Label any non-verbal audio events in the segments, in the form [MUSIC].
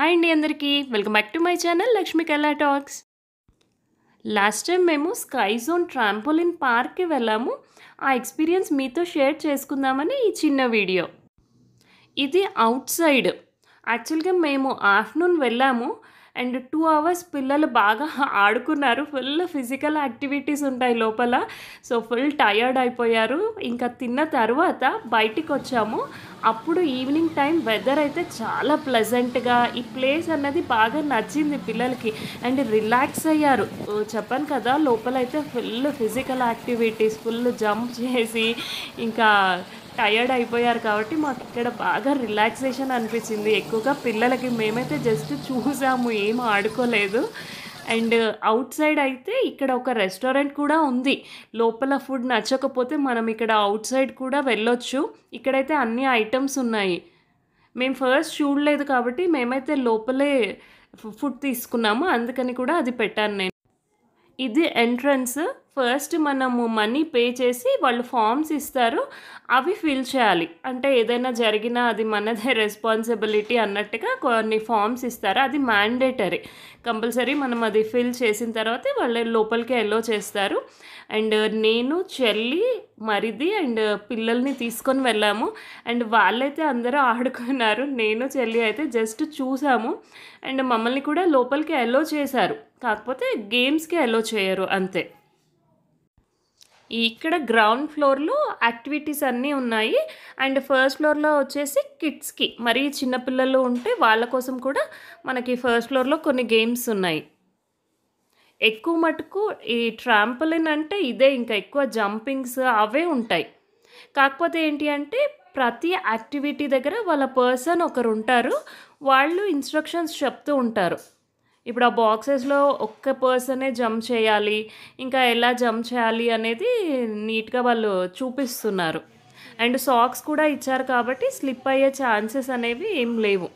hi అండి అందరికీ welcome back to my channel Lakshmi Kala talks last time మేము స్కై జోన్ ట్రాంపోలిన్ పార్క్కి వెళ్ళాము ఆ ఎక్స్పీరియన్స్ మీతో షేర్ చేసుకుందామని ఈ చిన్న వీడియో ఇది అవుట్ సైడ్ యాక్చువల్గా మేము ఆఫ్టర్నూన్ వెళ్ళాము అండ్ టూ అవర్స్ పిల్లలు బాగా ఆడుకున్నారు ఫుల్ ఫిజికల్ యాక్టివిటీస్ ఉంటాయి లోపల సో ఫుల్ టయర్డ్ అయిపోయారు ఇంకా తిన్న తర్వాత బయటికి వచ్చాము అప్పుడు ఈవినింగ్ టైం వెదర్ అయితే చాలా ప్లెజెంట్గా ఈ ప్లేస్ అన్నది బాగా నచ్చింది పిల్లలకి అండ్ రిలాక్స్ అయ్యారు చెప్పాను కదా లోపల అయితే full physical activities full jump చేసి ఇంకా టయర్డ్ అయిపోయారు కాబట్టి మాకు ఇక్కడ బాగా రిలాక్సేషన్ అనిపించింది ఎక్కువగా పిల్లలకి మేమైతే జస్ట్ చూసాము ఏం ఆడుకోలేదు అండ్ అవుట్ సైడ్ అయితే ఇక్కడ ఒక రెస్టారెంట్ కూడా ఉంది లోపల ఫుడ్ నచ్చకపోతే మనం ఇక్కడ అవుట్ సైడ్ కూడా వెళ్ళొచ్చు ఇక్కడైతే అన్ని ఐటమ్స్ ఉన్నాయి మేము ఫస్ట్ చూడలేదు కాబట్టి మేమైతే లోపలే ఫుడ్ తీసుకున్నాము అందుకని కూడా అది పెట్టాను నేను ఇది ఎంట్రన్స్ ఫస్ట్ మనము మనీ పే చేసి వాళ్ళు ఫామ్స్ ఇస్తారు అవి ఫిల్ చేయాలి అంటే ఏదైనా జరిగినా అది మనదే రెస్పాన్సిబిలిటీ అన్నట్టుగా కొన్ని ఫామ్స్ ఇస్తారు అది మ్యాండేటరీ కంపల్సరీ మనం అది ఫిల్ చేసిన తర్వాత వాళ్ళు లోపలికి ఎల్లో చేస్తారు అండ్ నేను చెల్లి మరిది అండ్ పిల్లల్ని తీసుకొని వెళ్ళాము అండ్ వాళ్ళైతే అందరూ ఆడుకున్నారు నేను చెల్లి అయితే జస్ట్ చూసాము అండ్ మమ్మల్ని కూడా లోపలికి ఎల్లో చేశారు కాకపోతే గేమ్స్కి అలో చేయరు అంతే ఇక్కడ గ్రౌండ్ ఫ్లోర్లో యాక్టివిటీస్ అన్నీ ఉన్నాయి అండ్ ఫస్ట్ ఫ్లోర్లో వచ్చేసి కిడ్స్కి మరీ చిన్నపిల్లలు ఉంటే వాళ్ళ కోసం కూడా మనకి ఫస్ట్ ఫ్లోర్లో కొన్ని గేమ్స్ ఉన్నాయి ఎక్కువ మటుకు ఈ ట్రాంపలిన్ అంటే ఇదే ఇంకా ఎక్కువ జంపింగ్స్ అవే ఉంటాయి కాకపోతే ఏంటి అంటే ప్రతి యాక్టివిటీ దగ్గర వాళ్ళ పర్సన్ ఒకరు ఉంటారు వాళ్ళు ఇన్స్ట్రక్షన్స్ చెప్తూ ఉంటారు ఇప్పుడు ఆ బాక్సెస్లో ఒక్క పర్సనే జంప్ చేయాలి ఇంకా ఎలా జంప్ చేయాలి అనేది నీట్గా వాళ్ళు చూపిస్తున్నారు అండ్ సాక్స్ కూడా ఇచ్చారు కాబట్టి స్లిప్ అయ్యే ఛాన్సెస్ అనేవి ఏం లేవు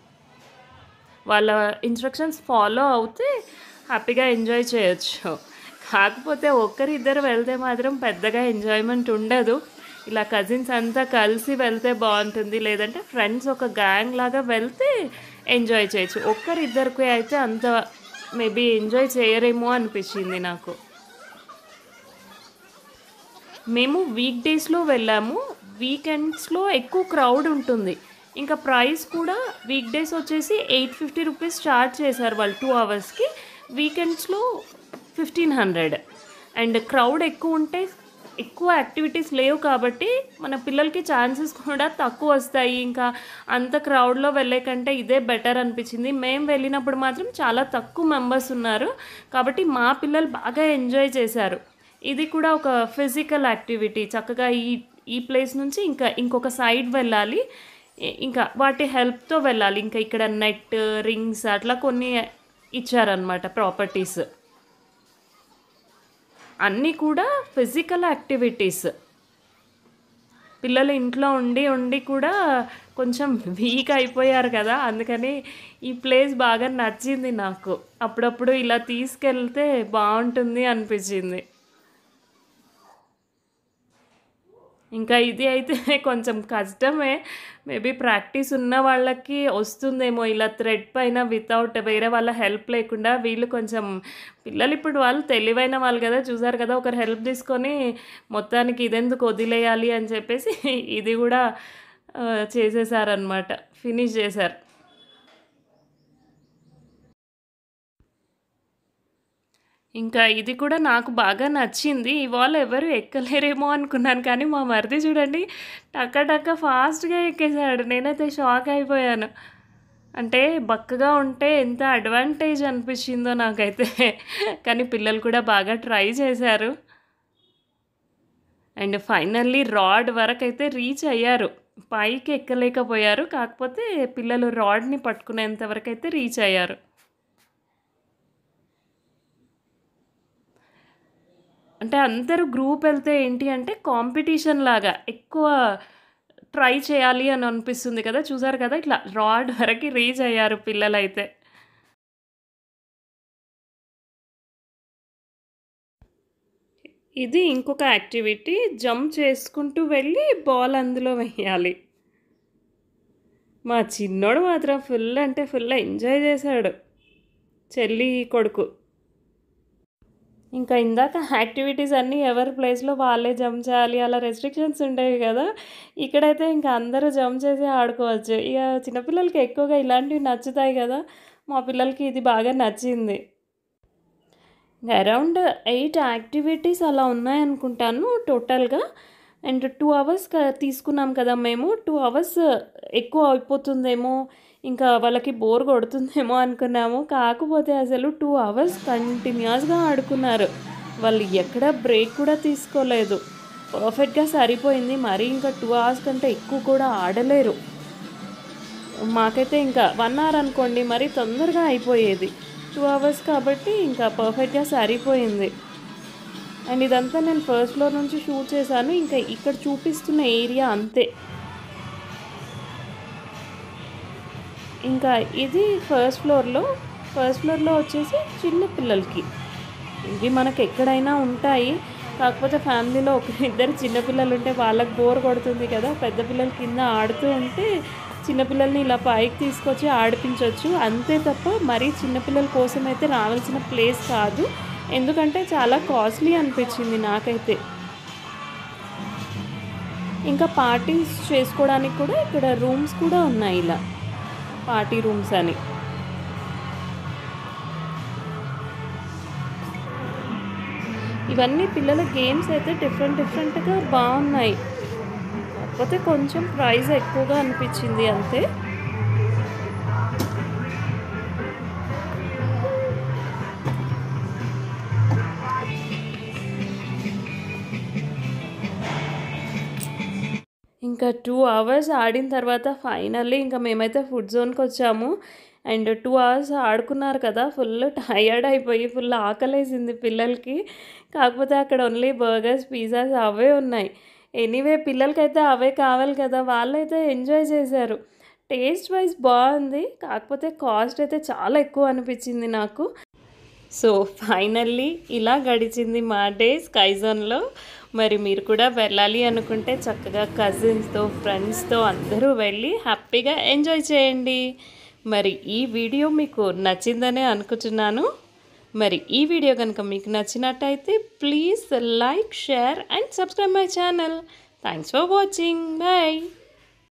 వాళ్ళ ఇన్స్ట్రక్షన్స్ ఫాలో అవుతే హ్యాపీగా ఎంజాయ్ చేయొచ్చు కాకపోతే ఒక్కరిద్దరు వెళ్తే మాత్రం పెద్దగా ఎంజాయ్మెంట్ ఉండదు ఇలా కజిన్స్ అంతా కలిసి వెళ్తే బాగుంటుంది లేదంటే ఫ్రెండ్స్ ఒక గ్యాంగ్ లాగా వెళ్తే ఎంజాయ్ చేయొచ్చు ఒక్కరిద్దరికి అయితే అంత మేబీ ఎంజాయ్ చేయరేమో అనిపించింది నాకు మేము వీక్ డేస్లో వెళ్ళాము వీకెండ్స్లో ఎక్కువ క్రౌడ్ ఉంటుంది ఇంకా ప్రైస్ కూడా వీక్ డేస్ వచ్చేసి ఎయిట్ ఫిఫ్టీ రూపీస్ ఛార్జ్ చేశారు వాళ్ళు టూ అవర్స్కి వీకెండ్స్లో ఫిఫ్టీన్ హండ్రెడ్ అండ్ క్రౌడ్ ఎక్కువ ఉంటే ఎక్కువ యాక్టివిటీస్ లేవు కాబట్టి మన పిల్లలకి ఛాన్సెస్ కూడా తక్కువ వస్తాయి ఇంకా అంత క్రౌడ్లో వెళ్ళే కంటే ఇదే బెటర్ అనిపించింది మేము వెళ్ళినప్పుడు మాత్రం చాలా తక్కువ మెంబర్స్ ఉన్నారు కాబట్టి మా పిల్లలు బాగా ఎంజాయ్ చేశారు ఇది కూడా ఒక ఫిజికల్ యాక్టివిటీ చక్కగా ఈ ఈ ప్లేస్ నుంచి ఇంకా ఇంకొక సైడ్ వెళ్ళాలి ఇంకా వాటి హెల్ప్తో వెళ్ళాలి ఇంకా ఇక్కడ నెట్ రింగ్స్ అట్లా కొన్ని ఇచ్చారనమాట ప్రాపర్టీస్ అన్నీ కూడా ఫిజికల్ యాక్టివిటీస్ పిల్లలు ఇంట్లో ఉండి ఉండి కూడా కొంచెం వీక్ అయిపోయారు కదా అందుకని ఈ ప్లేస్ బాగా నచ్చింది నాకు అప్పుడప్పుడు ఇలా తీసుకెళ్తే బాగుంటుంది అనిపించింది ఇంకా ఇది అయితే [LAUGHS] కొంచెం కష్టమే మేబీ ప్రాక్టీస్ ఉన్న వాళ్ళకి వస్తుందేమో ఇలా థ్రెడ్ పైన వితౌట్ వేరే వాళ్ళ హెల్ప్ లేకుండా వీళ్ళు కొంచెం పిల్లలు ఇప్పుడు వాళ్ళు తెలివైన వాళ్ళు కదా చూసారు కదా ఒకరు హెల్ప్ తీసుకొని మొత్తానికి ఇదెందుకు వదిలేయాలి అని చెప్పేసి [LAUGHS] ఇది కూడా చేసేసారనమాట ఫినిష్ చేశారు ఇంకా ఇది కూడా నాకు బాగా నచ్చింది ఇవాళ ఎవరు ఎక్కలేరేమో అనుకున్నాను కానీ మా మరిది చూడండి టక్క టక్క ఫాస్ట్గా ఎక్కేశాడు నేనైతే షాక్ అయిపోయాను అంటే బక్కగా ఉంటే ఎంత అడ్వాంటేజ్ అనిపించిందో నాకైతే కానీ పిల్లలు కూడా బాగా ట్రై చేశారు అండ్ ఫైనల్లీ రాడ్ వరకు అయితే రీచ్ అయ్యారు పైకి ఎక్కలేకపోయారు కాకపోతే పిల్లలు రాడ్ని పట్టుకునేంత వరకు అయితే రీచ్ అయ్యారు అంటే అందరూ గ్రూప్ వెళ్తే ఏంటి అంటే కాంపిటీషన్ లాగా ఎక్కువ ట్రై చేయాలి అని అనిపిస్తుంది కదా చూసారు కదా ఇట్లా రాడ్ వరకు రీచ్ అయ్యారు పిల్లలైతే ఇది ఇంకొక యాక్టివిటీ జంప్ చేసుకుంటూ వెళ్ళి బాల్ అందులో వేయాలి మా చిన్నోడు మాత్రం ఫుల్ అంటే ఫుల్ ఎంజాయ్ చేశాడు చెల్లి కొడుకు ఇంకా ఇందాక యాక్టివిటీస్ అన్నీ ఎవరి ప్లేస్లో వాళ్ళే జంప్ చేయాలి అలా రెస్ట్రిక్షన్స్ ఉండేవి కదా ఇక్కడైతే ఇంకా అందరూ జంప్ చేసి ఆడుకోవచ్చు ఇక చిన్నపిల్లలకి ఎక్కువగా ఇలాంటివి నచ్చుతాయి కదా మా పిల్లలకి ఇది బాగా నచ్చింది అరౌండ్ ఎయిట్ యాక్టివిటీస్ అలా ఉన్నాయనుకుంటాను టోటల్గా అండ్ టూ అవర్స్ తీసుకున్నాం కదా మేము టూ అవర్స్ ఎక్కువ అయిపోతుందేమో ఇంకా వాళ్ళకి బోర్ కొడుతుందేమో అనుకున్నాము కాకపోతే అసలు టూ అవర్స్ కంటిన్యూస్గా ఆడుకున్నారు వాళ్ళు ఎక్కడ బ్రేక్ కూడా తీసుకోలేదు పర్ఫెక్ట్గా సరిపోయింది మరీ ఇంకా టూ అవర్స్ కంటే ఎక్కువ కూడా ఆడలేరు మాకైతే ఇంకా వన్ అవర్ అనుకోండి మరి తొందరగా అయిపోయేది టూ అవర్స్ కాబట్టి ఇంకా పర్ఫెక్ట్గా సరిపోయింది అండ్ ఇదంతా నేను ఫస్ట్ ఫ్లోర్ నుంచి షూట్ చేశాను ఇంకా ఇక్కడ చూపిస్తున్న ఏరియా అంతే ఇంకా ఇది ఫస్ట్ ఫ్లోర్లో ఫస్ట్ ఫ్లోర్లో వచ్చేసి చిన్న పిల్లలకి ఇవి మనకు ఎక్కడైనా ఉంటాయి కాకపోతే ఫ్యామిలీలో ఒక ఇద్దరు చిన్నపిల్లలు ఉంటే వాళ్ళకి బోర్ కొడుతుంది కదా పెద్ద పిల్లలు కింద ఆడుతూ ఉంటే చిన్నపిల్లల్ని ఇలా పైకి తీసుకొచ్చి ఆడిపించవచ్చు అంతే తప్ప మరీ చిన్నపిల్లల కోసం అయితే రావాల్సిన ప్లేస్ కాదు ఎందుకంటే చాలా కాస్ట్లీ అనిపించింది నాకైతే ఇంకా పార్టీస్ చేసుకోవడానికి కూడా ఇక్కడ రూమ్స్ కూడా ఉన్నాయి ఇలా పార్టీ రూమ్స్ అని ఇవన్నీ పిల్లల గేమ్స్ అయితే డిఫరెంట్ డిఫరెంట్గా బాగున్నాయి కాకపోతే కొంచెం ప్రైస్ ఎక్కువగా అనిపించింది అంతే ఇంకా టూ అవర్స్ ఆడిన తర్వాత ఫైనల్లీ ఇంకా మేమైతే ఫుడ్ జోన్కి వచ్చాము అండ్ టూ అవర్స్ ఆడుకున్నారు కదా ఫుల్ టయర్డ్ అయిపోయి ఫుల్ ఆకలేసింది పిల్లలకి కాకపోతే అక్కడ ఓన్లీ బర్గర్స్ పిజ్జాస్ అవే ఉన్నాయి ఎనీవే పిల్లలకైతే అవే కావాలి కదా వాళ్ళైతే ఎంజాయ్ చేశారు టేస్ట్ వైజ్ బాగుంది కాకపోతే కాస్ట్ అయితే చాలా ఎక్కువ అనిపించింది నాకు సో ఫైనల్లీ ఇలా గడిచింది మా డే స్కైజోన్లో మరి మీరు కూడా వెళ్ళాలి అనుకుంటే చక్కగా కజిన్స్తో ఫ్రెండ్స్తో అందరూ వెళ్ళి హ్యాపీగా ఎంజాయ్ చేయండి మరి ఈ వీడియో మీకు నచ్చిందనే అనుకుంటున్నాను మరి ఈ వీడియో కనుక మీకు నచ్చినట్టయితే please like share and subscribe my channel thanks for watching bye